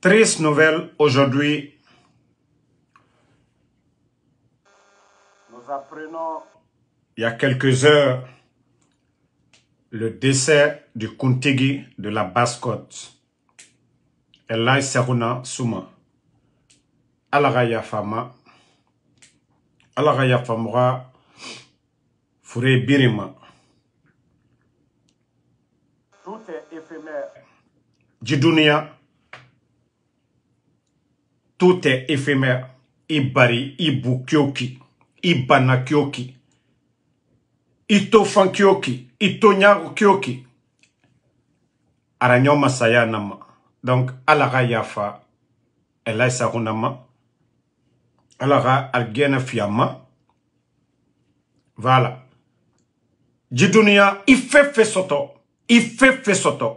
Triste nouvelle aujourd'hui. Nous apprenons il y a quelques heures le décès du Kuntigi de la Basse-Côte, Elai Seruna Souma, Alaraya Fama, Alaraya Famura Fure Birima. Tout est éphémère tout est éphémère. Ibari ibu kyoki, ibana kyoki, itofan kyoki, kyoki. Donc, alaga yafa, elay sarunama, alaga algena fiama Voilà. Jidunia, ife fe soto, Il fe soto.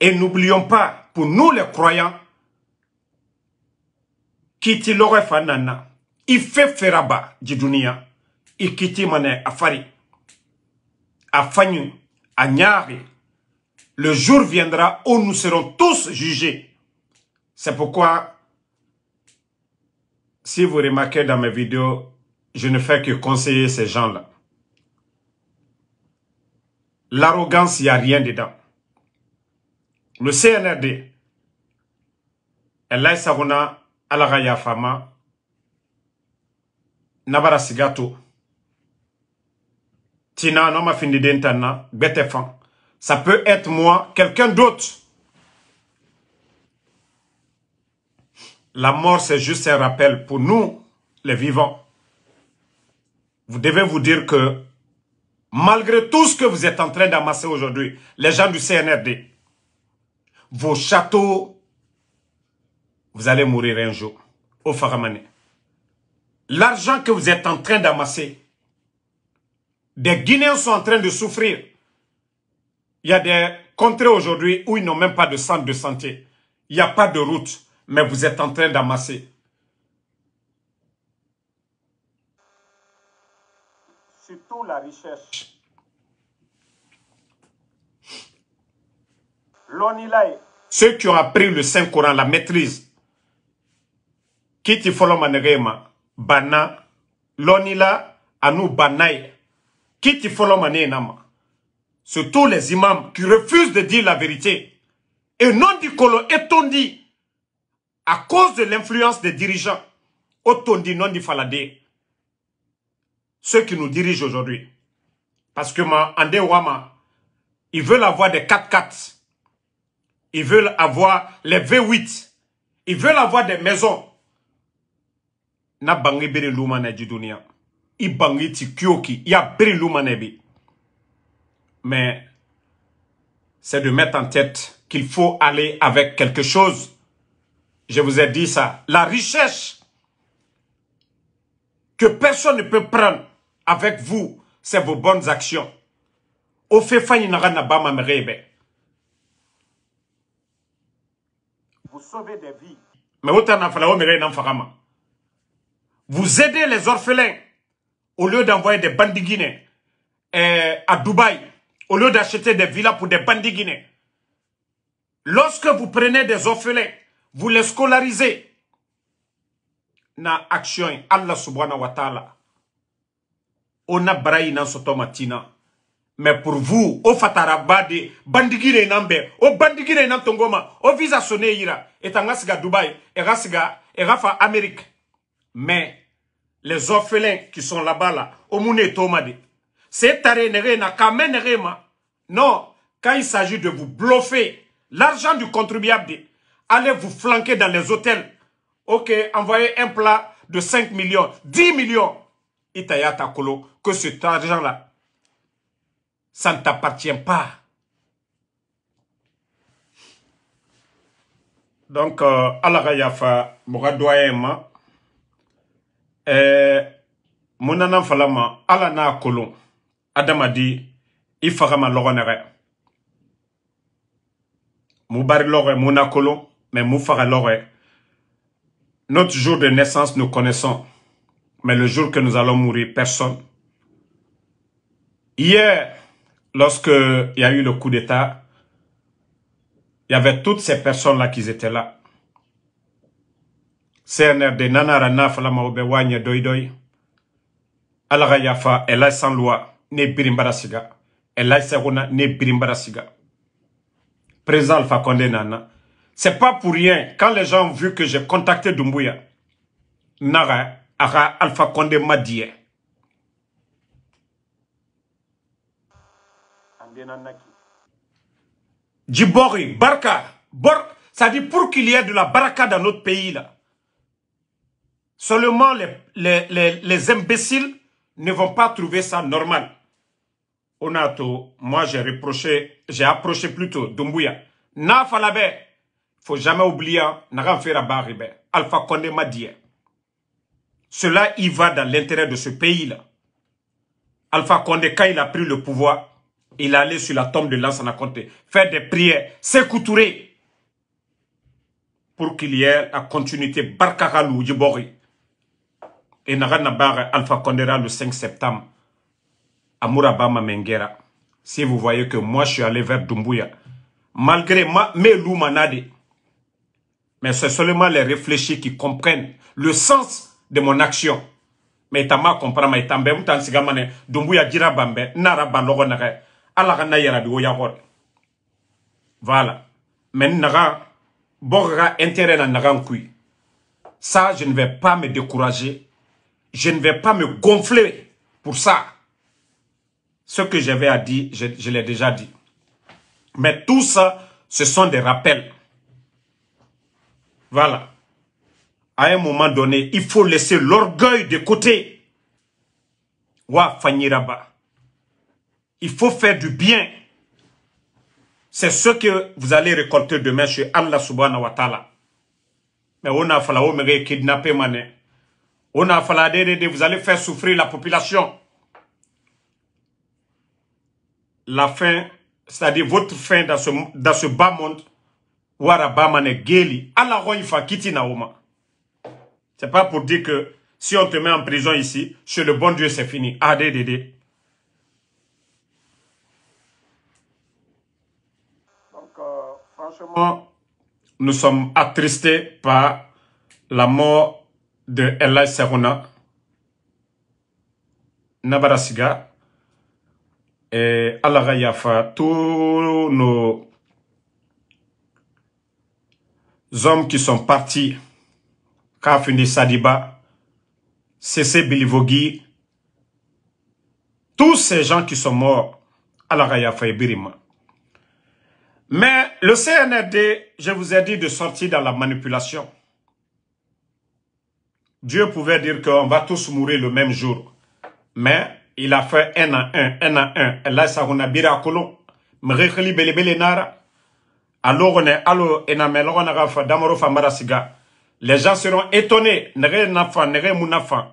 Et n'oublions pas, pour nous les croyants, kiti il fanana, fait feraba à ikiti à afari, afanyu, agnari, le jour viendra où nous serons tous jugés. C'est pourquoi, si vous remarquez dans mes vidéos, je ne fais que conseiller ces gens-là. L'arrogance, il n'y a rien dedans le CNRD tina non ma ça peut être moi quelqu'un d'autre la mort c'est juste un rappel pour nous les vivants vous devez vous dire que malgré tout ce que vous êtes en train d'amasser aujourd'hui les gens du CNRD vos châteaux, vous allez mourir un jour au Faramane. L'argent que vous êtes en train d'amasser, des Guinéens sont en train de souffrir. Il y a des contrées aujourd'hui où ils n'ont même pas de centre de santé. Il n'y a pas de route, mais vous êtes en train d'amasser. Surtout la richesse. Ceux qui ont appris le Saint-Coran, la maîtrise, Qui ti ma manegema l'oni l'onila à nous qui ti follow surtout les imams qui refusent de dire la vérité et non du colo, et tondi à cause de l'influence des dirigeants autant non di falade ceux qui nous dirigent aujourd'hui parce que ma ande wama ils veulent avoir des 4 4 ils veulent avoir les V8. Ils veulent avoir des maisons. Na bangi bere I kyoki. Ya Mais c'est de mettre en tête qu'il faut aller avec quelque chose. Je vous ai dit ça. La richesse que personne ne peut prendre avec vous, c'est vos bonnes actions. Au fait, Vous sauvez des vies. Mais Vous aidez les orphelins au lieu d'envoyer des bandits guinéens eh, à Dubaï, au lieu d'acheter des villas pour des bandits guinéens. Lorsque vous prenez des orphelins, vous les scolarisez. Na action Allah subhanahu wa ta'ala. dans ce sotomatina. Mais pour vous, au fatarabade, bandigire nambe, au bandigire nantongoma, tongoma, au visa Sonéira, ira, et tangasiga Dubaï, et rasiga, et rafa Amérique. Mais, les orphelins qui sont là-bas, là, au mouné tomade, c'est tarenere na kamenere Non, quand il s'agit de vous bluffer, l'argent du contribuable, allez vous flanquer dans les hôtels. Ok, envoyez un plat de 5 millions, 10 millions. Itayata Kolo, que cet argent-là, ça ne t'appartient pas. donc euh, ala raya fa mɔgɔ dɔgɔya ma ɛɛ mun nana fala ma n'a kolon ma lɔgɔ Moubar mu bari mais mu fara notre jour de naissance nous connaissons mais le jour que nous allons mourir personne hier Lorsque il y a eu le coup d'État, il y avait toutes ces personnes-là qui étaient là. CNRD, Nanarana, Falamaobe, Wagne, Doidoy, elle Yafa, Elay loi Ne Birimbarasiga, Elay Serona, Ne Birimbarasiga, Présent Alpha Condé Nana. C'est pas pour rien, quand les gens ont vu que j'ai contacté Dumbuya, Nara, Ara Alpha Condé ça dit pour qu'il y ait de la baraka dans notre pays là. Seulement les, imbéciles ne vont pas trouver ça normal. Onato, moi j'ai reproché, j'ai approché plutôt Dumbuya. Il ne faut jamais oublier, hein, Alpha Condé m'a dit. Cela y va dans l'intérêt de ce pays-là. Alpha Condé, quand il a pris le pouvoir, il allé sur la tombe de Lassana Conté, faire des prières, s'écouturer pour qu'il y ait la continuité de Djibori Et Naganabar Alpha Condéra le 5 septembre à Mourabama Mengera. Si vous voyez que moi je suis allé vers Dumbuya, malgré ma, mes loups mais c'est seulement les réfléchis qui comprennent le sens de mon action. Mais tama comprend, mais tambe, moutansigamane, Dumbuya dira Dumbuya nara voilà men intérêt ça je ne vais pas me décourager je ne vais pas me gonfler pour ça ce que j'avais à dire je, l'ai déjà dit mais tout ça ce sont des rappels voilà à un moment donné il faut laisser l'orgueil de côté wa fanyiraba il faut faire du bien. C'est ce que vous allez récolter demain chez Allah subhanahu wa ta'ala. Mais on a fallu, me kidnapper mané. On a fallu, vous allez faire souffrir la population. La fin, c'est-à-dire votre fin dans ce, dans ce bas monde, Waraba mané geli. Allah fa kiti naoma. C'est pas pour dire que si on te met en prison ici, chez le bon Dieu, c'est fini. Adé, ah, nous sommes attristés par la mort de Elay Serona Navarasiga Et Allah Yafa, tous nos hommes qui sont partis, Kafuni Sadiba, CC Bilivogi, tous ces gens qui sont morts, Allah Yafa et Birima. Mais le CNRD, je vous ai dit de sortir dans la manipulation. Dieu pouvait dire qu'on va tous mourir le même jour. Mais il a fait un à un, un à un. Et là, ça, on a birakulo. Mrekhli belebele nara. Alors, on est, alors, enamel, on a fait damoro famarasiga. Les gens seront étonnés. Nere nafa, nere mounafa.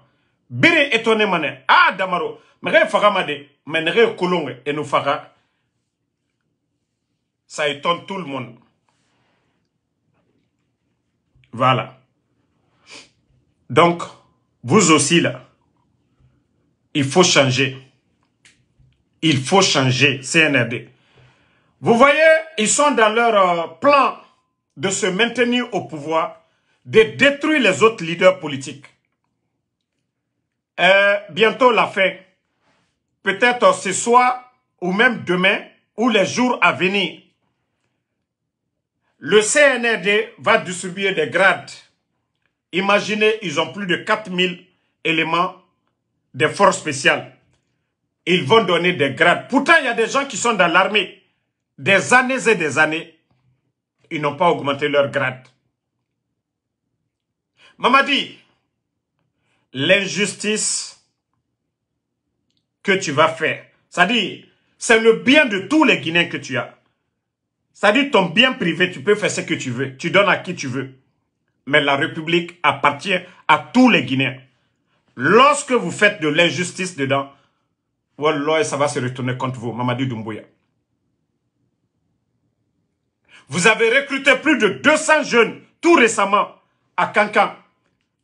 Bire étonné mané. Ah, damaro. Nere fagamade. Mais nere kulonge. Et nous ça étonne tout le monde. Voilà. Donc, vous aussi là, il faut changer. Il faut changer, CNRD. Vous voyez, ils sont dans leur euh, plan de se maintenir au pouvoir, de détruire les autres leaders politiques. Euh, bientôt la fin. Peut-être ce soir ou même demain ou les jours à venir. Le CNRD va distribuer des grades. Imaginez, ils ont plus de 4000 éléments des forces spéciales. Ils vont donner des grades. Pourtant, il y a des gens qui sont dans l'armée. Des années et des années, ils n'ont pas augmenté leur grade. Mamadi, l'injustice que tu vas faire, c'est-à-dire, c'est le bien de tous les Guinéens que tu as. Ça dit ton bien privé, tu peux faire ce que tu veux, tu donnes à qui tu veux. Mais la République appartient à tous les Guinéens. Lorsque vous faites de l'injustice dedans, Wallah, ça va se retourner contre vous, Mamadou Doumbouya. Vous avez recruté plus de 200 jeunes tout récemment à Kankan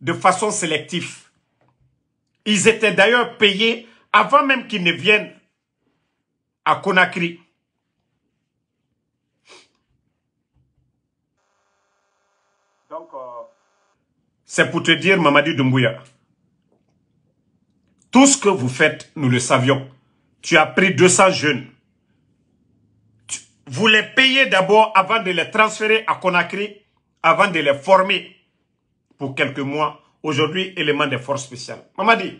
de façon sélective. Ils étaient d'ailleurs payés avant même qu'ils ne viennent à Conakry. C'est pour te dire, Mamadi Doumbouya, tout ce que vous faites, nous le savions. Tu as pris 200 jeunes. Vous les payez d'abord avant de les transférer à Conakry, avant de les former pour quelques mois. Aujourd'hui, élément des forces spéciales. Mamadi,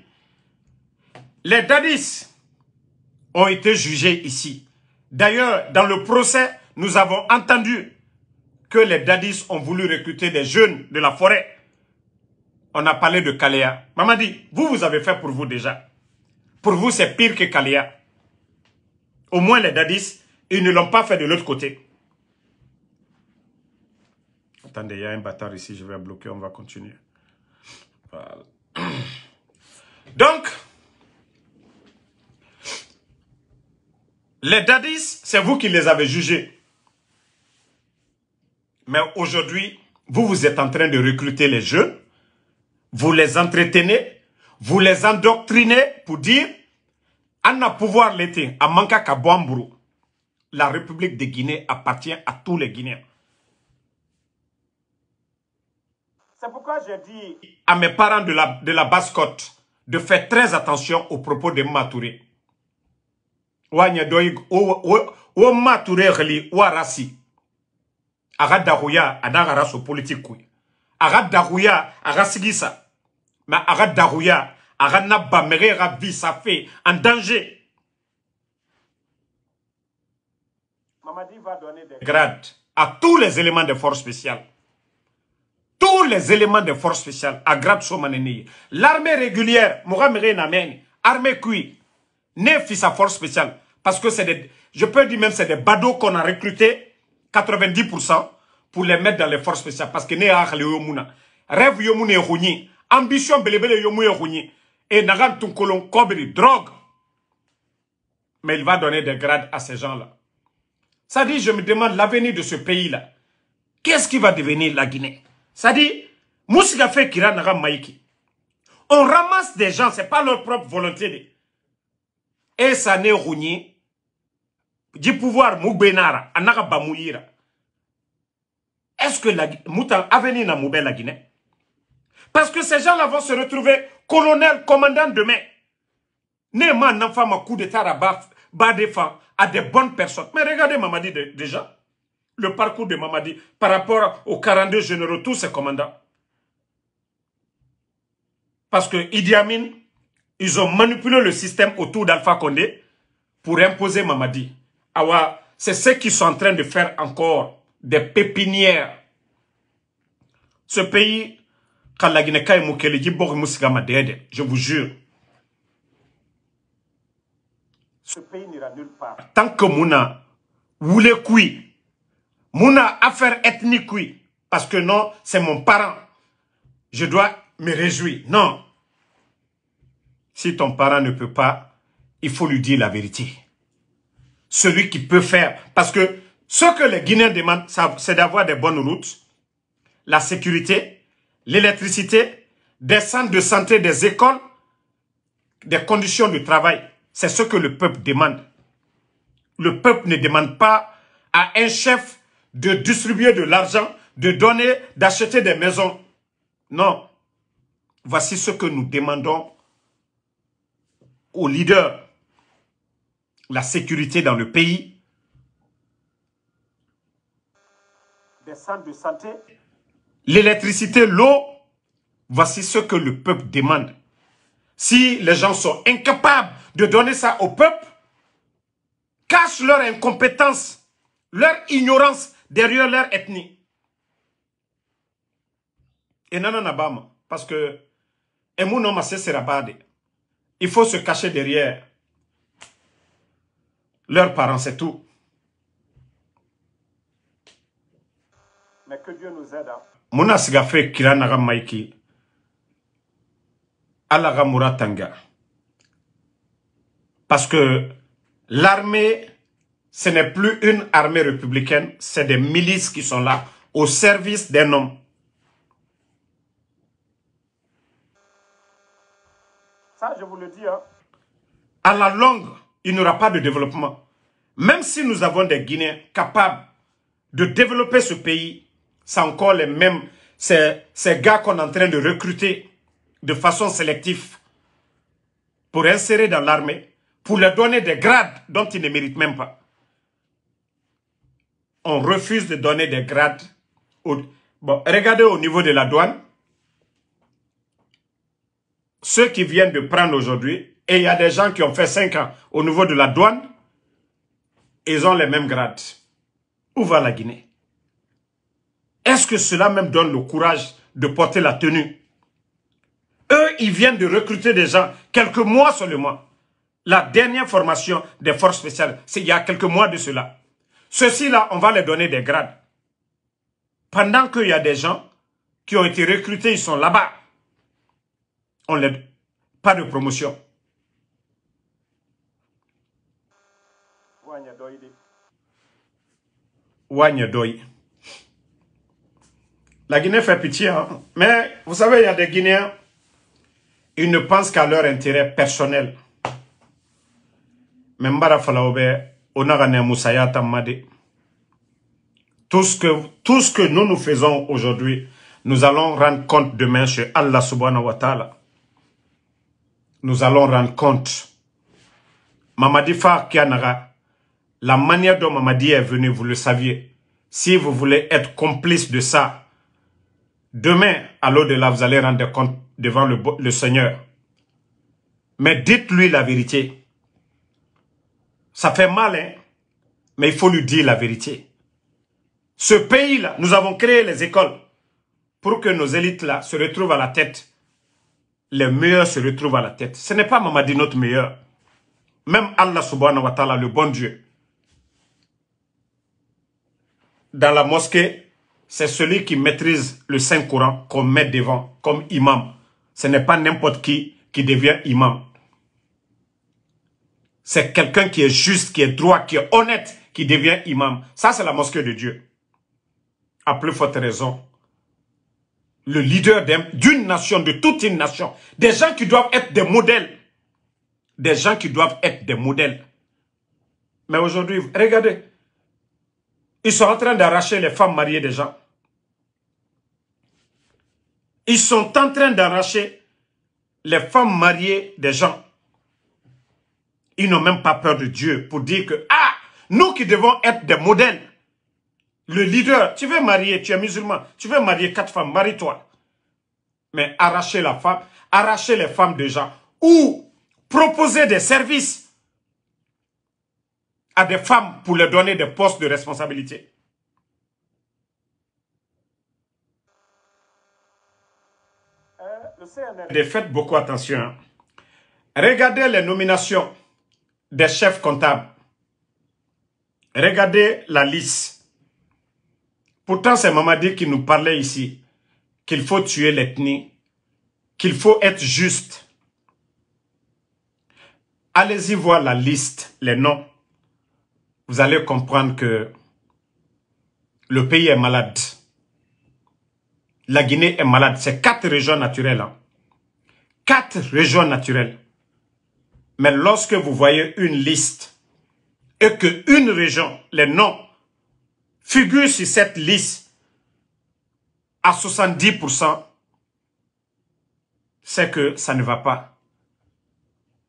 les dadis ont été jugés ici. D'ailleurs, dans le procès, nous avons entendu que les dadis ont voulu recruter des jeunes de la forêt on a parlé de Kalea. Maman dit, vous, vous avez fait pour vous déjà. Pour vous, c'est pire que Kalea. Au moins, les dadis, ils ne l'ont pas fait de l'autre côté. Attendez, il y a un bâtard ici, je vais bloquer, on va continuer. Donc, les dadis, c'est vous qui les avez jugés. Mais aujourd'hui, vous, vous êtes en train de recruter les jeunes vous les entretenez, vous les endoctrinez pour dire a pouvoir l'été, à Manka la République de Guinée appartient à tous les Guinéens. C'est pourquoi j'ai dit à mes parents de la, de la basse-côte de faire très attention aux propos de Matouré. Ou Matouré, ou à Agadahouya, Adagaraso politique a Darouya, dakuya a ka Darouya, sa mɛ a Safé, en a Mamadi va donner des en danger à tous les éléments de force spéciale tous les éléments de force spéciale à grade somaneni l'armée régulière mogamere namen armée qui ne fit sa force spéciale parce que c'est des je peux dire même c'est des badauds qu'on a recrutés 90% pour les mettre dans les forces spéciales parce que ne y'a pas yomuna rêve yomune yoni ambition belebele yomu yoni et drogue mais il va donner des grades à ces gens-là. Ça dit, je me demande l'avenir de ce pays-là. Qu'est-ce qui va devenir la Guinée Ça dit, fait Kira Naga Maïki. On ramasse des gens, c'est pas leur propre volonté. Et ça n'est rougné. Du pouvoir Moubenara, le Bamouira. Est-ce que la, Moutan Avenir dans moubé la Guinée Parce que ces gens-là vont se retrouver colonel, commandant demain. n'a pas un coup d'état à bas à des bonnes personnes. Mais regardez Mamadi déjà. Le parcours de Mamadi par rapport aux 42 généraux, tous ces commandants. Parce que Idi Amin, ils ont manipulé le système autour d'Alpha Condé pour imposer Mamadi. c'est ce qu'ils sont en train de faire encore des pépinières. Ce pays, je vous jure, ce pays n'ira nulle part. Tant que Mouna voulait qui, Mouna affaire ethnique parce que non, c'est mon parent, je dois me réjouir. Non. Si ton parent ne peut pas, il faut lui dire la vérité. Celui qui peut faire, parce que ce que les Guinéens demandent, c'est d'avoir des bonnes routes, la sécurité, l'électricité, des centres de santé, des écoles, des conditions de travail. C'est ce que le peuple demande. Le peuple ne demande pas à un chef de distribuer de l'argent, de donner, d'acheter des maisons. Non. Voici ce que nous demandons aux leaders. La sécurité dans le pays, Les centres de santé, l'électricité, l'eau, voici ce que le peuple demande. Si les gens sont incapables de donner ça au peuple, cache leur incompétence, leur ignorance derrière leur ethnie. Et non, non, parce que il faut se cacher derrière leurs parents, c'est tout. Mais que Dieu nous aide hein. maiki parce que l'armée ce n'est plus une armée républicaine c'est des milices qui sont là au service d'un homme ça je vous le dis hein. à la longue il n'y aura pas de développement même si nous avons des Guinéens capables de développer ce pays c'est encore les mêmes, ces, ces gars qu'on est en train de recruter de façon sélective pour insérer dans l'armée, pour leur donner des grades dont ils ne méritent même pas. On refuse de donner des grades. Bon, regardez au niveau de la douane. Ceux qui viennent de prendre aujourd'hui, et il y a des gens qui ont fait 5 ans au niveau de la douane, ils ont les mêmes grades. Où va la Guinée est-ce que cela même donne le courage de porter la tenue Eux, ils viennent de recruter des gens quelques mois seulement. La dernière formation des forces spéciales, c'est il y a quelques mois de cela. Ceux-ci-là, on va leur donner des grades. Pendant qu'il y a des gens qui ont été recrutés, ils sont là-bas. On les... Pas de promotion. La Guinée fait pitié, hein. mais vous savez, il y a des Guinéens, ils ne pensent qu'à leur intérêt personnel. tout ce, que, tout ce que nous nous faisons aujourd'hui, nous allons rendre compte demain chez Allah subhanahu wa ta'ala. Nous allons rendre compte. Mamadi Kianara. la manière dont Mamadi est venu, vous le saviez. Si vous voulez être complice de ça, Demain, à l'au-delà, vous allez rendre compte devant le, Seigneur. Mais dites-lui la vérité. Ça fait mal, hein? Mais il faut lui dire la vérité. Ce pays-là, nous avons créé les écoles pour que nos élites-là se retrouvent à la tête. Les meilleurs se retrouvent à la tête. Ce n'est pas Mamadi notre meilleur. Même Allah subhanahu wa ta'ala, le bon Dieu. Dans la mosquée, c'est celui qui maîtrise le Saint-Coran qu'on met devant comme imam. Ce n'est pas n'importe qui qui devient imam. C'est quelqu'un qui est juste, qui est droit, qui est honnête, qui devient imam. Ça, c'est la mosquée de Dieu. À plus forte raison. Le leader d'une nation, de toute une nation. Des gens qui doivent être des modèles. Des gens qui doivent être des modèles. Mais aujourd'hui, regardez, ils sont en train d'arracher les femmes mariées des gens. Ils sont en train d'arracher les femmes mariées des gens. Ils n'ont même pas peur de Dieu pour dire que, ah, nous qui devons être des modèles. Le leader, tu veux marier, tu es musulman, tu veux marier quatre femmes, marie-toi. Mais arracher la femme, arracher les femmes des gens ou proposer des services à des femmes pour leur donner des postes de responsabilité. Faites beaucoup attention. Hein. Regardez les nominations des chefs comptables. Regardez la liste. Pourtant, c'est Mamadi qui nous parlait ici qu'il faut tuer l'ethnie, qu'il faut être juste. Allez-y voir la liste, les noms. Vous allez comprendre que le pays est malade. La Guinée est malade. C'est quatre régions naturelles. Hein quatre régions naturelles. Mais lorsque vous voyez une liste et que une région, les noms, figurent sur cette liste à 70%, c'est que ça ne va pas.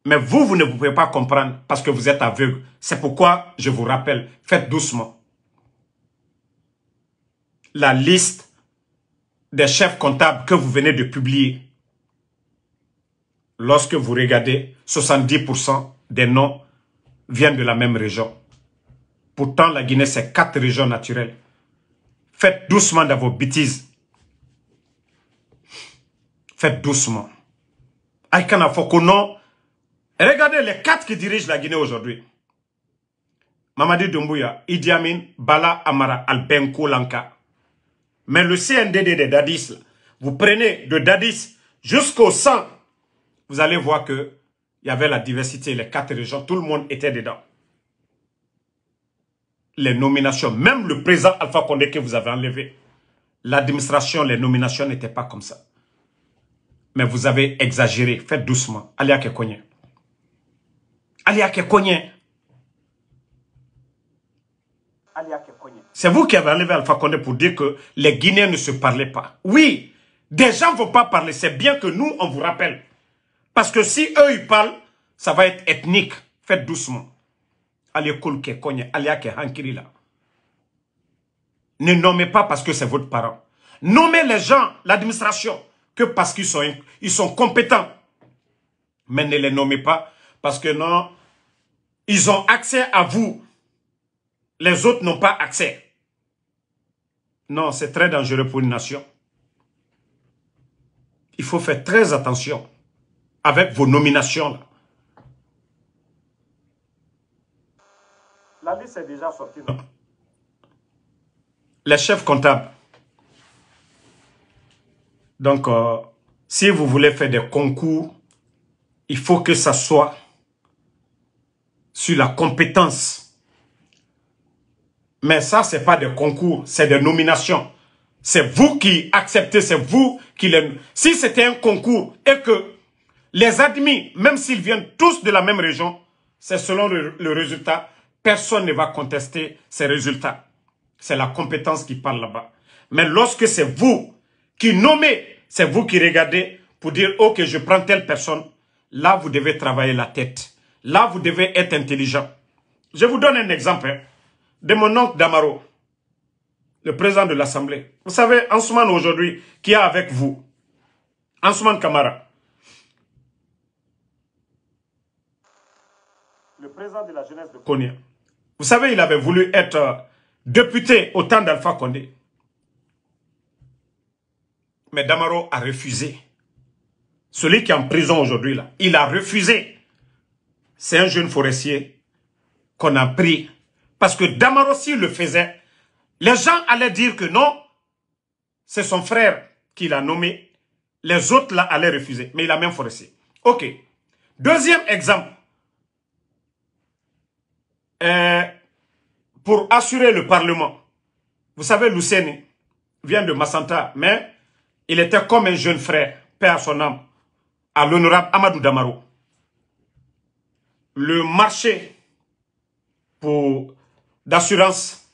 Mais vous, vous ne pouvez pas comprendre parce que vous êtes aveugle. C'est pourquoi je vous rappelle, faites doucement. La liste des chefs comptables que vous venez de publier lorsque vous regardez, 70% des noms viennent de la même région. Pourtant, la Guinée, c'est quatre régions naturelles. Faites doucement dans vos bêtises. Faites doucement. Aïkana non. regardez les quatre qui dirigent la Guinée aujourd'hui. Mamadi Doumbouya, Idi Amin, Bala Amara, Albenko Lanka. Mais le CNDD de Dadis, vous prenez de Dadis jusqu'au 100 vous allez voir qu'il y avait la diversité, les quatre régions, tout le monde était dedans. Les nominations, même le président Alpha Condé que vous avez enlevé, l'administration, les nominations n'étaient pas comme ça. Mais vous avez exagéré, faites doucement. Allez à Kekonye. Allez à Kekonye. C'est vous qui avez enlevé Alpha Condé pour dire que les Guinéens ne se parlaient pas. Oui, des gens ne vont pas parler. C'est bien que nous, on vous rappelle. Parce que si eux, ils parlent, ça va être ethnique. Faites doucement. Allez, Koulke, cogne, allez, hankiri Ne nommez pas parce que c'est votre parent. Nommez les gens, l'administration, que parce qu'ils sont, ils sont compétents. Mais ne les nommez pas parce que non, ils ont accès à vous. Les autres n'ont pas accès. Non, c'est très dangereux pour une nation. Il faut faire très attention avec vos nominations. La liste est déjà sortie. Non? Les chefs comptables. Donc, euh, si vous voulez faire des concours, il faut que ça soit sur la compétence. Mais ça, ce n'est pas des concours, c'est des nominations. C'est vous qui acceptez, c'est vous qui les... Si c'était un concours et que les admis, même s'ils viennent tous de la même région, c'est selon le, résultat. Personne ne va contester ces résultats. C'est la compétence qui parle là-bas. Mais lorsque c'est vous qui nommez, c'est vous qui regardez pour dire « Ok, je prends telle personne », là, vous devez travailler la tête. Là, vous devez être intelligent. Je vous donne un exemple hein, de mon oncle Damaro, le président de l'Assemblée. Vous savez, moment, aujourd'hui, qui est avec vous, moment, Kamara, de la jeunesse de Vous savez, il avait voulu être euh, député au temps d'Alpha Condé. Mais Damaro a refusé. Celui qui est en prison aujourd'hui, là, il a refusé. C'est un jeune forestier qu'on a pris. Parce que Damaro, s'il le faisait, les gens allaient dire que non, c'est son frère qui l'a nommé. Les autres, là, allaient refuser. Mais il a même forestier. OK. Deuxième exemple. Euh, pour assurer le Parlement. Vous savez, Lucene vient de Massanta, mais il était comme un jeune frère, père à son âme, à l'honorable Amadou Damaro. Le marché pour d'assurance,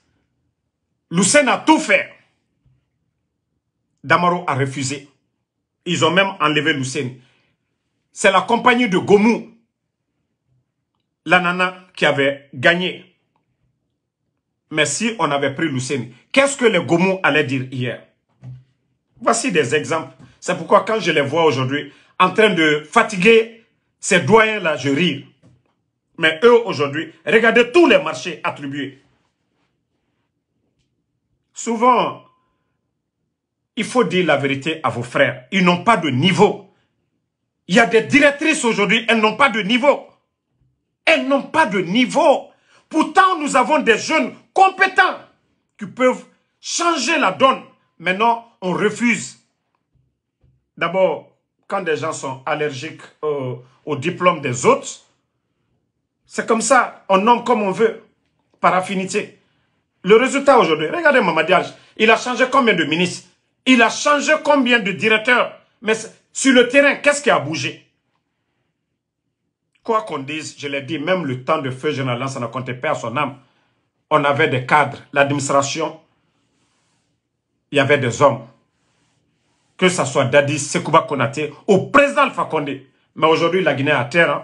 Lucene a tout fait. Damaro a refusé. Ils ont même enlevé Lucene. C'est la compagnie de Gomu la nana qui avait gagné. Mais si on avait pris Lucene, qu'est-ce que les Gomo allaient dire hier Voici des exemples. C'est pourquoi quand je les vois aujourd'hui en train de fatiguer ces doyens-là, je rire. Mais eux, aujourd'hui, regardez tous les marchés attribués. Souvent, il faut dire la vérité à vos frères. Ils n'ont pas de niveau. Il y a des directrices aujourd'hui, elles n'ont pas de niveau. Elles n'ont pas de niveau. Pourtant, nous avons des jeunes compétents qui peuvent changer la donne. Maintenant, on refuse. D'abord, quand des gens sont allergiques euh, au diplôme des autres, c'est comme ça, on nomme comme on veut, par affinité. Le résultat aujourd'hui, regardez Mamadiage, il a changé combien de ministres Il a changé combien de directeurs Mais sur le terrain, qu'est-ce qui a bougé Quoi qu'on dise, je l'ai dit, même le temps de feu général, ça ne comptait pas à son âme. On avait des cadres, l'administration, il y avait des hommes. Que ce soit Dadi, Sekouba Konaté ou président Fakonde. Mais aujourd'hui, la Guinée à terre. Hein.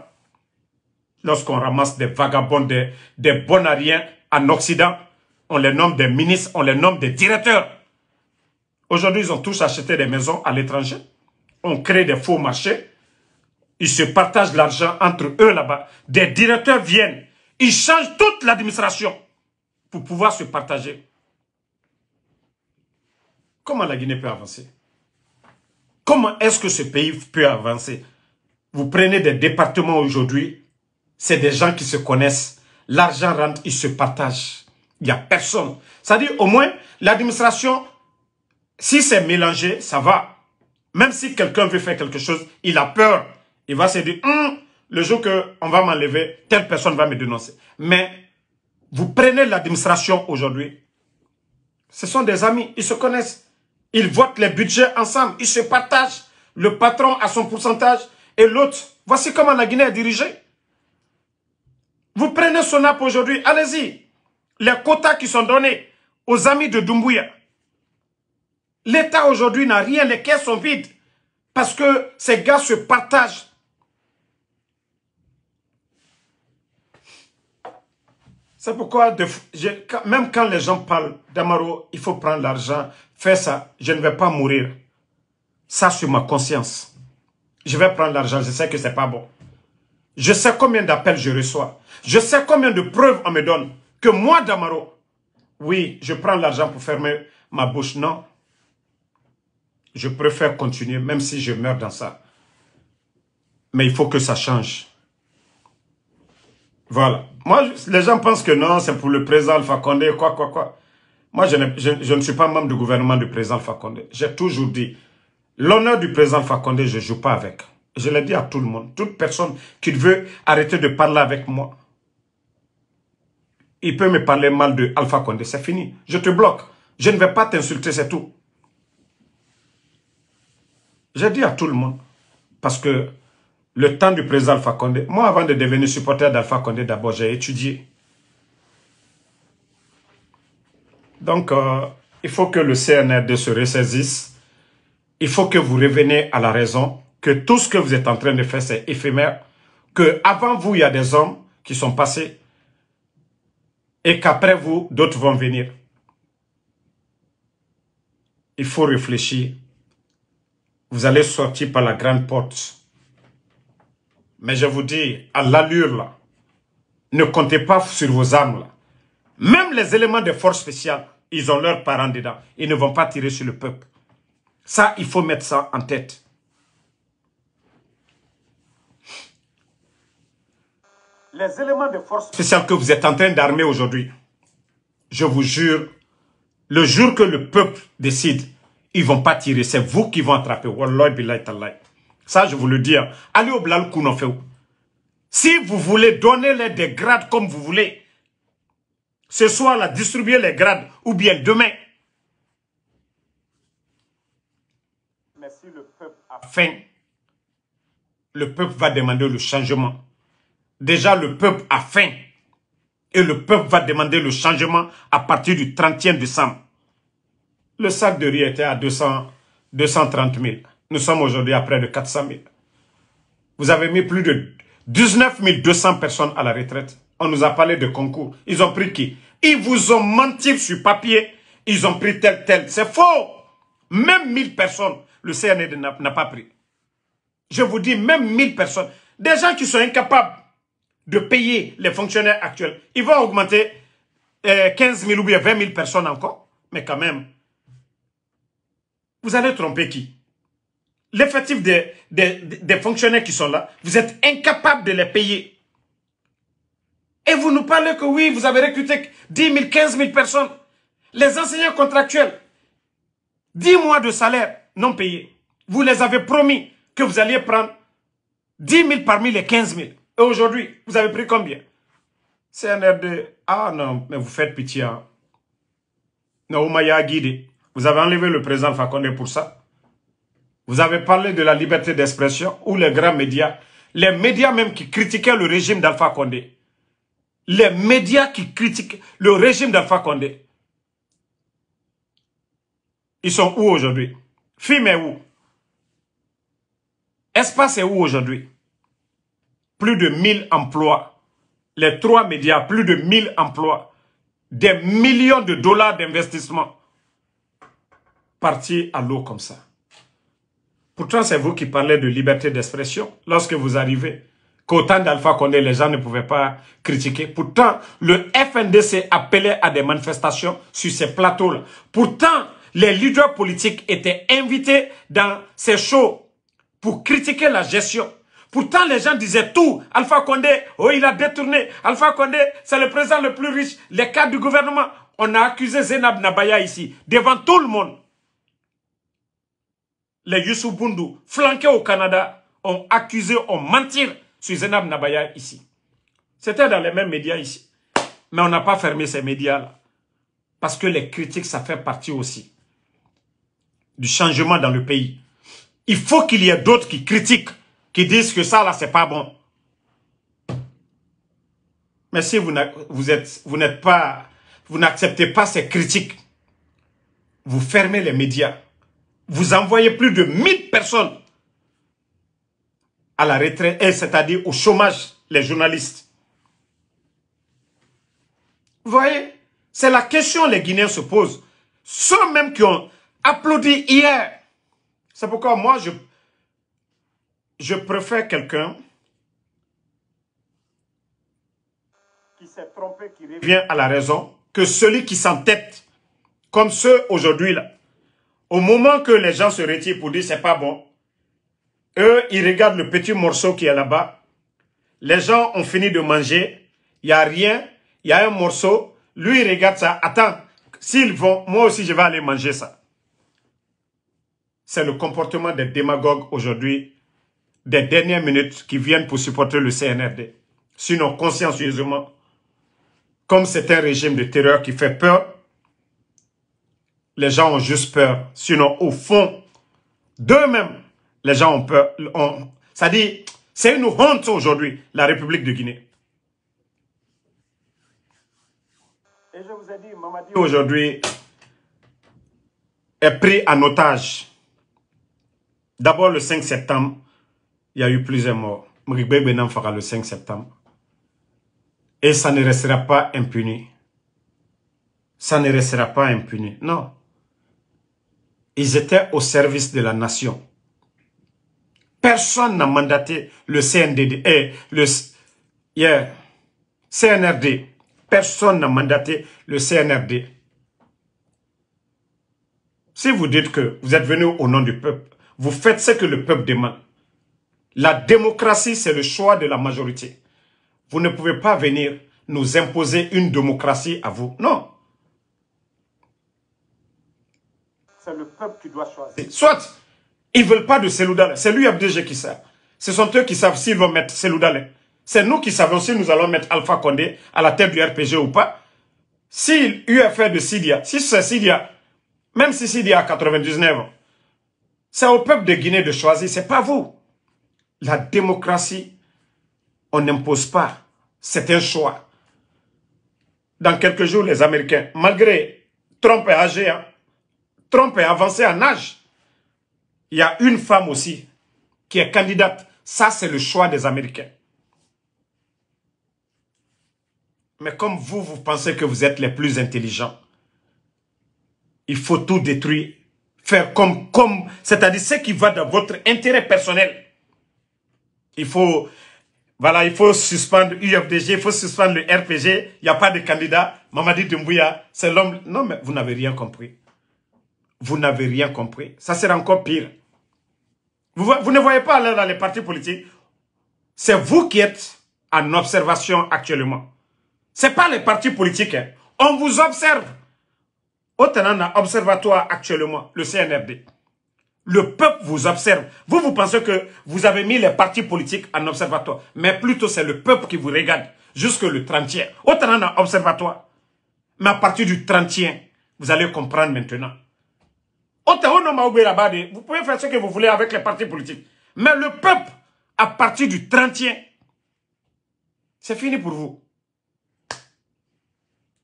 Lorsqu'on ramasse des vagabonds, des, des bonariens en Occident, on les nomme des ministres, on les nomme des directeurs. Aujourd'hui, ils ont tous acheté des maisons à l'étranger. On crée des faux marchés. Ils se partagent l'argent entre eux là-bas. Des directeurs viennent. Ils changent toute l'administration pour pouvoir se partager. Comment la Guinée peut avancer Comment est-ce que ce pays peut avancer Vous prenez des départements aujourd'hui, c'est des gens qui se connaissent. L'argent rentre, ils se partagent. Il n'y a personne. C'est-à-dire, au moins, l'administration, si c'est mélangé, ça va. Même si quelqu'un veut faire quelque chose, il a peur il va se dire, hum, le jour qu'on va m'enlever, telle personne va me dénoncer. Mais vous prenez l'administration aujourd'hui. Ce sont des amis, ils se connaissent. Ils votent les budgets ensemble, ils se partagent. Le patron a son pourcentage et l'autre. Voici comment la Guinée est dirigée. Vous prenez son app aujourd'hui, allez-y. Les quotas qui sont donnés aux amis de Dumbuya, L'État aujourd'hui n'a rien, les caisses sont vides. Parce que ces gars se partagent C'est pourquoi, de, même quand les gens parlent d'Amaro, il faut prendre l'argent, faire ça, je ne vais pas mourir. Ça, sur ma conscience. Je vais prendre l'argent, je sais que c'est pas bon. Je sais combien d'appels je reçois. Je sais combien de preuves on me donne que moi, Damaro, oui, je prends l'argent pour fermer ma bouche. Non, je préfère continuer, même si je meurs dans ça. Mais il faut que ça change. Voilà. Moi, les gens pensent que non, c'est pour le président Alpha Condé, quoi, quoi, quoi. Moi, je ne, ne suis pas membre du gouvernement du président Alpha Condé. J'ai toujours dit, l'honneur du président Alpha Condé, je ne joue pas avec. Je l'ai dit à tout le monde. Toute personne qui veut arrêter de parler avec moi, il peut me parler mal de Alpha Condé. C'est fini. Je te bloque. Je ne vais pas t'insulter, c'est tout. J'ai dit à tout le monde. Parce que le temps du président Alpha Condé. Moi, avant de devenir supporter d'Alpha Condé, d'abord, j'ai étudié. Donc, euh, il faut que le CNRD se ressaisisse. Il faut que vous reveniez à la raison, que tout ce que vous êtes en train de faire, c'est éphémère, que avant vous, il y a des hommes qui sont passés et qu'après vous, d'autres vont venir. Il faut réfléchir. Vous allez sortir par la grande porte. Mais je vous dis, à l'allure là, ne comptez pas sur vos armes Même les éléments de force spéciale, ils ont leurs parents dedans. Ils ne vont pas tirer sur le peuple. Ça, il faut mettre ça en tête. Les éléments de force spéciale que vous êtes en train d'armer aujourd'hui, je vous jure, le jour que le peuple décide, ils ne vont pas tirer. C'est vous qui vont attraper. Wallahi ça, je vous le dis. Hein. Allez au Blal Si vous voulez, donner les grades comme vous voulez. Ce soir-là, distribuer les grades ou bien demain. Mais si le peuple a faim, le peuple va demander le changement. Déjà, le peuple a faim. Et le peuple va demander le changement à partir du 30e décembre. Le sac de riz était à 200, 230 000. Nous sommes aujourd'hui à près de 400 000. Vous avez mis plus de 19 200 personnes à la retraite. On nous a parlé de concours. Ils ont pris qui Ils vous ont menti sur papier. Ils ont pris tel, tel. C'est faux. Même 1000 personnes, le CNED n'a pas pris. Je vous dis, même 1000 personnes. Des gens qui sont incapables de payer les fonctionnaires actuels. Ils vont augmenter 15 euh, 000 ou bien 20 000 personnes encore. Mais quand même, vous allez tromper qui l'effectif des, fonctionnaires qui sont là, vous êtes incapable de les payer. Et vous nous parlez que oui, vous avez recruté 10 000, 15 000 personnes. Les enseignants contractuels, 10 mois de salaire non payé. Vous les avez promis que vous alliez prendre 10 000 parmi les 15 000. Et aujourd'hui, vous avez pris combien C'est un de... Ah non, mais vous faites pitié. Hein. a guidé. Vous avez enlevé le président Fakonde pour ça. Vous avez parlé de la liberté d'expression ou les grands médias. Les médias même qui critiquaient le régime d'Alpha Condé. Les médias qui critiquent le régime d'Alpha Condé. Ils sont où aujourd'hui FIM est où Espace est où aujourd'hui Plus de 1000 emplois. Les trois médias, plus de 1000 emplois. Des millions de dollars d'investissement. partis à l'eau comme ça. Pourtant, c'est vous qui parlez de liberté d'expression lorsque vous arrivez. Qu'au temps d'Alpha Condé, les gens ne pouvaient pas critiquer. Pourtant, le FNDC appelait à des manifestations sur ces plateaux-là. Pourtant, les leaders politiques étaient invités dans ces shows pour critiquer la gestion. Pourtant, les gens disaient tout. Alpha Condé, oh, il a détourné. Alpha Condé, c'est le président le plus riche. Les cadres du gouvernement. On a accusé Zénab Nabaya ici, devant tout le monde les Yusuf Bundu flanqués au Canada, ont accusé, ont menti sur Zenab Nabaya ici. C'était dans les mêmes médias ici. Mais on n'a pas fermé ces médias-là. Parce que les critiques, ça fait partie aussi du changement dans le pays. Il faut qu'il y ait d'autres qui critiquent, qui disent que ça, là, c'est pas bon. Mais si vous n'êtes pas, vous n'acceptez pas ces critiques, vous fermez les médias vous envoyez plus de 1000 personnes à la retraite, c'est-à-dire au chômage, les journalistes. Vous voyez C'est la question que les Guinéens se posent. Ceux même qui ont applaudi hier. C'est pourquoi moi, je, je préfère quelqu'un qui s'est trompé, qui revient à la raison, que celui qui s'entête, comme ceux aujourd'hui là. Au moment que les gens se retirent pour dire c'est pas bon, eux, ils regardent le petit morceau qui est là-bas. Les gens ont fini de manger. Il n'y a rien. Il y a un morceau. Lui, il regarde ça. Attends, s'ils vont, moi aussi, je vais aller manger ça. C'est le comportement des démagogues aujourd'hui, des dernières minutes qui viennent pour supporter le CNRD. Sinon, consciencieusement, comme c'est un régime de terreur qui fait peur, les gens ont juste peur. Sinon, au fond, d'eux-mêmes, les gens ont peur. ça dit, c'est une honte aujourd'hui, la République de Guinée. Et je vous ai dit, Mamadi aujourd'hui est pris en otage. D'abord, le 5 septembre, il y a eu plusieurs morts. Mrigbe Benam fera le 5 septembre. Et ça ne restera pas impuni. Ça ne restera pas impuni. Non. Ils étaient au service de la nation. Personne n'a mandaté le CNDD et eh, le CNRD. Personne n'a mandaté le CNRD. Si vous dites que vous êtes venu au nom du peuple, vous faites ce que le peuple demande. La démocratie, c'est le choix de la majorité. Vous ne pouvez pas venir nous imposer une démocratie à vous. Non. c'est le peuple qui doit choisir. Soit, ils ne veulent pas de Seloudalé. C'est lui qui sait. Ce sont eux qui savent s'ils vont mettre Seloudalé. C'est nous qui savons si nous allons mettre Alpha Condé à la tête du RPG ou pas. Si UFR de Sidia, si c'est Sidia, même si Sidia a 99 ans, c'est au peuple de Guinée de choisir, c'est pas vous. La démocratie, on n'impose pas. C'est un choix. Dans quelques jours, les Américains, malgré Trump et âgé, hein, Trump est avancé en âge. Il y a une femme aussi qui est candidate. Ça, c'est le choix des Américains. Mais comme vous, vous pensez que vous êtes les plus intelligents, il faut tout détruire. Faire comme, comme, c'est-à-dire ce qui va dans votre intérêt personnel. Il faut, voilà, il faut suspendre UFDG, il faut suspendre le RPG, il n'y a pas de candidat. Mamadi Doumbouya, c'est l'homme. Non, mais vous n'avez rien compris vous n'avez rien compris. Ça sera encore pire. Vous, ne voyez pas là dans les partis politiques. C'est vous qui êtes en observation actuellement. C'est pas les partis politiques. Hein. On vous observe. Autant dans observatoire actuellement, le CNRD. Le peuple vous observe. Vous, vous pensez que vous avez mis les partis politiques en observatoire. Mais plutôt, c'est le peuple qui vous regarde jusque le 31. Autant dans observatoire. Mais à partir du 30e, vous allez comprendre maintenant. Vous pouvez faire ce que vous voulez avec les partis politiques. Mais le peuple, à partir du 30e, c'est fini pour vous.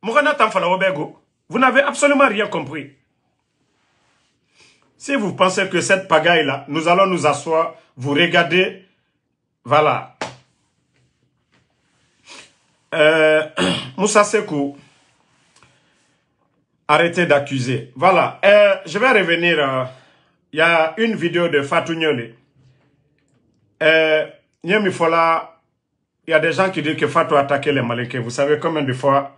Vous n'avez absolument rien compris. Si vous pensez que cette pagaille-là, nous allons nous asseoir, vous regardez, voilà. Euh, Moussa Sekou, Arrêtez d'accuser. Voilà. Euh, je vais revenir. Euh, il y a une vidéo de Fatou Euh, il y a des gens qui disent que Fatou a attaqué les Malinqués. Vous savez combien de fois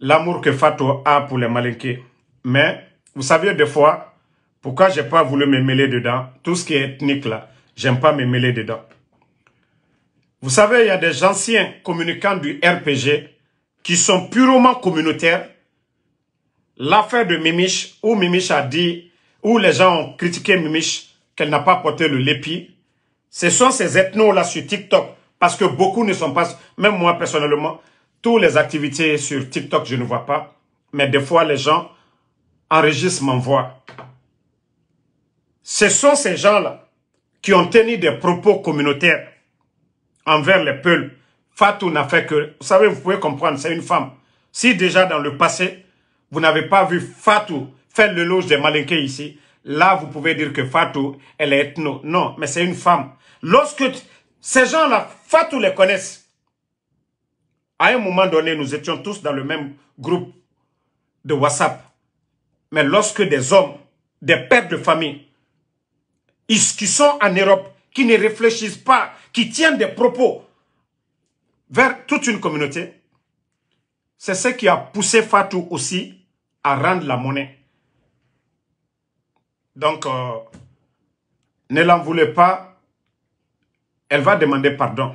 l'amour que Fatou a pour les Malinqués. Mais vous savez des fois pourquoi je n'ai pas voulu me mêler dedans. Tout ce qui est ethnique là, j'aime pas me mêler dedans. Vous savez, il y a des anciens communicants du RPG qui sont purement communautaires l'affaire de Mimiche, où Mimiche a dit, où les gens ont critiqué Mimiche qu'elle n'a pas porté le lépi, ce sont ces ethnos-là sur TikTok, parce que beaucoup ne sont pas, même moi personnellement, toutes les activités sur TikTok, je ne vois pas, mais des fois les gens enregistrent, voix... Ce sont ces gens-là qui ont tenu des propos communautaires envers les peuples. Fatou n'a fait que, vous savez, vous pouvez comprendre, c'est une femme. Si déjà dans le passé, vous n'avez pas vu Fatou faire le loge des Malinqués ici, là, vous pouvez dire que Fatou, elle est ethno. Non, mais c'est une femme. Lorsque ces gens-là, Fatou les connaissent, à un moment donné, nous étions tous dans le même groupe de WhatsApp. Mais lorsque des hommes, des pères de famille, ils, qui sont en Europe, qui ne réfléchissent pas, qui tiennent des propos vers toute une communauté, c'est ce qui a poussé Fatou aussi à rendre la monnaie. Donc, euh, ne l'en voulez pas. Elle va demander pardon.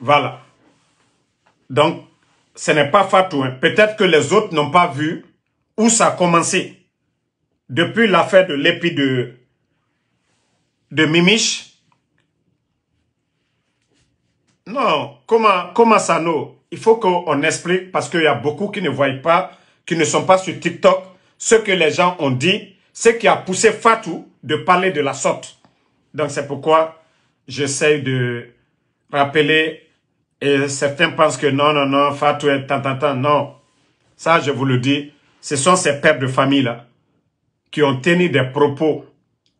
Voilà. Donc, ce n'est pas Fatou. Hein. Peut-être que les autres n'ont pas vu où ça a commencé. Depuis l'affaire de l'épi de, de Mimiche. Non, comment, comment ça nous Il faut qu'on explique parce qu'il y a beaucoup qui ne voient pas qui ne sont pas sur TikTok, ce que les gens ont dit, ce qui a poussé Fatou de parler de la sorte. Donc c'est pourquoi j'essaie de rappeler et certains pensent que non, non, non, Fatou est tant, tant, tant. Non, ça je vous le dis, ce sont ces pères de famille-là qui ont tenu des propos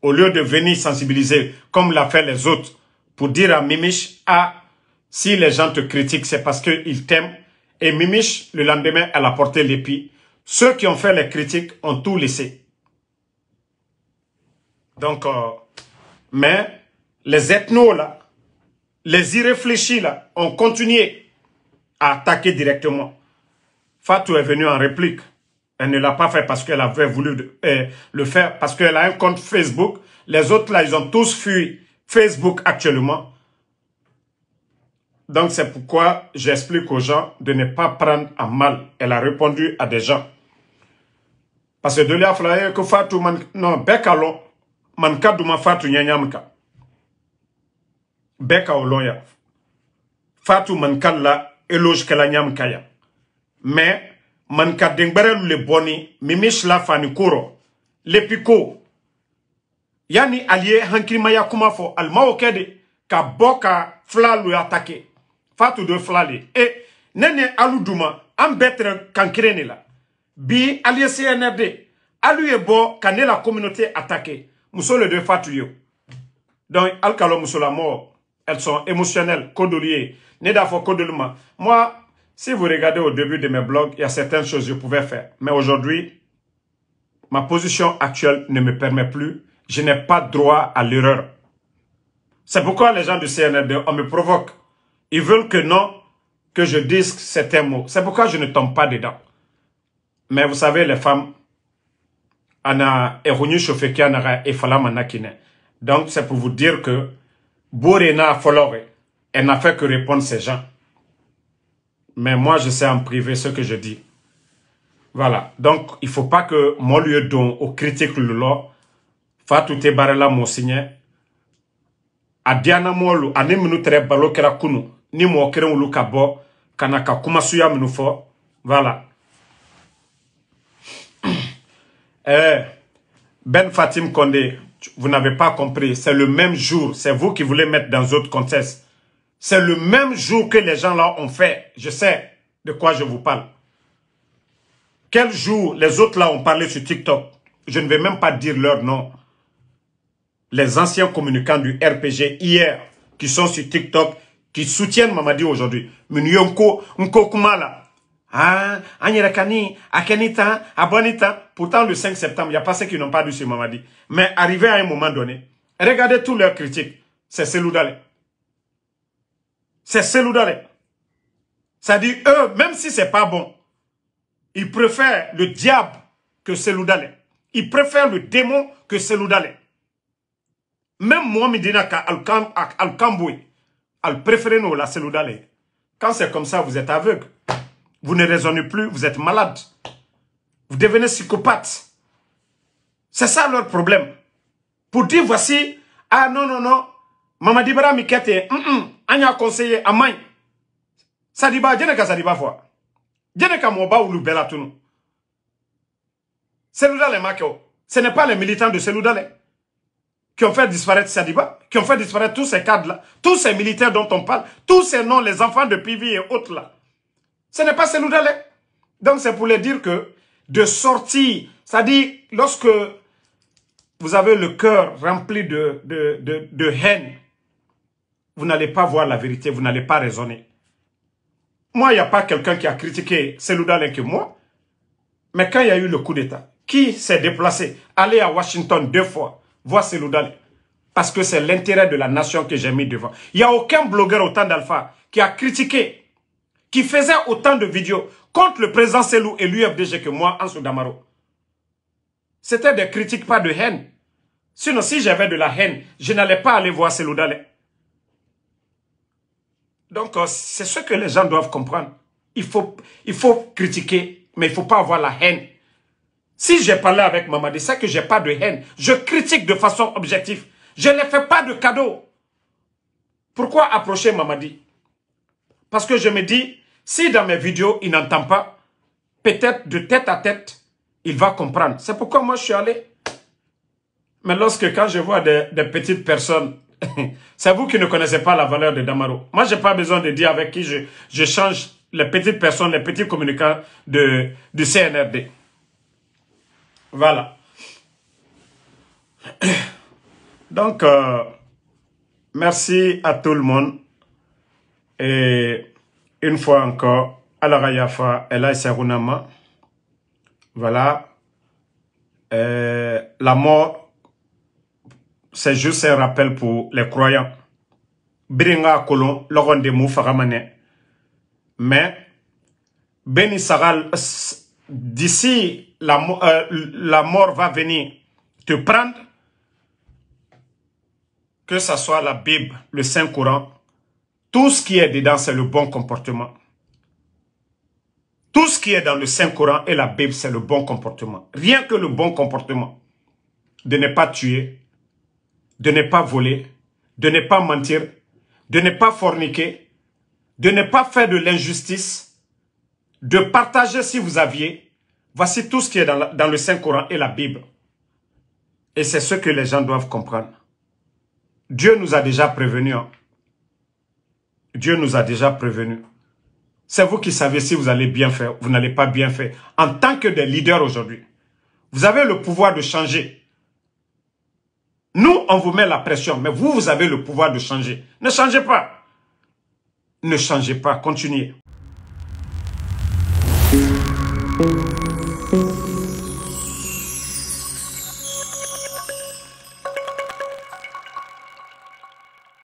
au lieu de venir sensibiliser comme l'a fait les autres pour dire à Mimiche, ah, si les gens te critiquent, c'est parce qu'ils t'aiment. Et Mimiche, le lendemain, elle a porté l'épi ceux qui ont fait les critiques ont tout laissé. Donc, euh, mais les ethnos là, les irréfléchis là, ont continué à attaquer directement. Fatou est venue en réplique. Elle ne l'a pas fait parce qu'elle avait voulu euh, le faire, parce qu'elle a un compte Facebook. Les autres là, ils ont tous fui Facebook actuellement. Donc c'est pourquoi j'explique aux gens de ne pas prendre à mal. Elle a répondu à des gens. Parce que de là flaye eh, que Fatou man non bekalo man ma Fatou nyanyamka. Beka Fatou Fatu man kala que la nyamka ya. Mais manka kadengbere le boni mimish la fani koro le yani allié hankrimaya kuma fo okede, kede ka boka flalu attaquer fatu de flali. et nene e ne ni duma bi cnrd alu ebo quand la communauté attaqué musole de fatu yo donc ali musola mort. elles sont émotionnelles condolier, ne moi si vous regardez au début de mes blogs il y a certaines choses que je pouvais faire mais aujourd'hui ma position actuelle ne me permet plus je n'ai pas droit à l'erreur c'est pourquoi les gens du CNRD on me provoque ils veulent que non, que je dise certains mots. C'est pourquoi je ne tombe pas dedans. Mais vous savez, les femmes, ana eronu et Fala Manakine. Donc, c'est pour vous dire que Borena Folore, elle n'a fait que répondre ces gens. Mais moi, je sais en privé ce que je dis. Voilà. Donc, il faut pas que mon lieu don aux critiques le lor, fatute barela mon signe, adiana molu, aneminu tre balo ni voilà eh, Ben Fatim Kondé, vous n'avez pas compris, c'est le même jour, c'est vous qui voulez mettre dans autre contexte. C'est le même jour que les gens là ont fait, je sais de quoi je vous parle. Quel jour les autres là ont parlé sur TikTok Je ne vais même pas dire leur nom. Les anciens communicants du RPG hier qui sont sur TikTok qui soutiennent Mamadi aujourd'hui. Munyonko, Nkokumala, anirakani, ah, Akenita, Abonita. Pourtant, le 5 septembre, il n'y a pas ceux qui n'ont pas dû sur Mamadi. Mais arrivé à un moment donné, regardez tous leurs critiques. C'est Seloudale. C'est Seloudale. Ça dit, eux, même si c'est pas bon, ils préfèrent le diable que Seloudale. Ils préfèrent le démon que Seloudale. Même moi, al Alkamboué, Al préfèrent nous la d'aller. Quand c'est comme ça, vous êtes aveugle. Vous ne raisonnez plus, vous êtes malade. Vous devenez psychopathe. C'est ça leur problème. Pour dire voici, ah non, non, non, Mamadi Bara Mikete, Anya conseillé à un Sadiba, qu'à Sadiba fois. qu'à mouba ou l'oubelatounou. Seloudale Makeo. Ce n'est pas les militants de Seloudale qui ont fait disparaître Sadiba qui ont fait disparaître tous ces cadres-là, tous ces militaires dont on parle, tous ces noms, les enfants de Pivi et autres-là. Ce n'est pas Selou Donc c'est pour les dire que de sortir, c'est-à-dire lorsque vous avez le cœur rempli de, de, haine, vous n'allez pas voir la vérité, vous n'allez pas raisonner. Moi, il n'y a pas quelqu'un qui a critiqué Selou que moi, mais quand il y a eu le coup d'État, qui s'est déplacé, allé à Washington deux fois, voir Selou parce que c'est l'intérêt de la nation que j'ai mis devant. Il n'y a aucun blogueur autant d'Alpha qui a critiqué, qui faisait autant de vidéos contre le président Selou et l'UFDG que moi, Anso Damaro. C'était des critiques, pas de haine. Sinon, si j'avais de la haine, je n'allais pas aller voir Selou Dalé. Donc, euh, c'est ce que les gens doivent comprendre. Il faut, il faut critiquer, mais il ne faut pas avoir la haine. Si j'ai parlé avec Mamadi, c'est que je n'ai pas de haine. Je critique de façon objective. Je ne fais pas de cadeau. Pourquoi approcher Mamadi Parce que je me dis, si dans mes vidéos, il n'entend pas, peut-être de tête à tête, il va comprendre. C'est pourquoi moi, je suis allé. Mais lorsque, quand je vois des, petites personnes, c'est vous qui ne connaissez pas la valeur de Damaro. Moi, n'ai pas besoin de dire avec qui je, je change les petites personnes, les petits communicants de, du CNRD. Voilà. Donc, euh, merci à tout le monde. Et une fois encore, Alarayafa Elay Sarunama. Voilà. la mort, c'est juste un rappel pour les croyants. Biringa Kolon, Laurent mou Faramane. Mais, Beni d'ici, la, euh, la mort va venir te prendre que ce soit la Bible, le Saint-Coran, tout ce qui est dedans, c'est le bon comportement. Tout ce qui est dans le Saint-Coran et la Bible, c'est le bon comportement. Rien que le bon comportement. De ne pas tuer, de ne pas voler, de ne pas mentir, de ne pas forniquer, de ne pas faire de l'injustice, de partager si vous aviez. Voici tout ce qui est dans, dans le Saint-Coran et la Bible. Et c'est ce que les gens doivent comprendre. Dieu nous a déjà prévenus. Hein. Dieu nous a déjà prévenus. C'est vous qui savez si vous allez bien faire, vous n'allez pas bien faire. En tant que des leaders aujourd'hui, vous avez le pouvoir de changer. Nous, on vous met la pression, mais vous, vous avez le pouvoir de changer. Ne changez pas. Ne changez pas, continuez.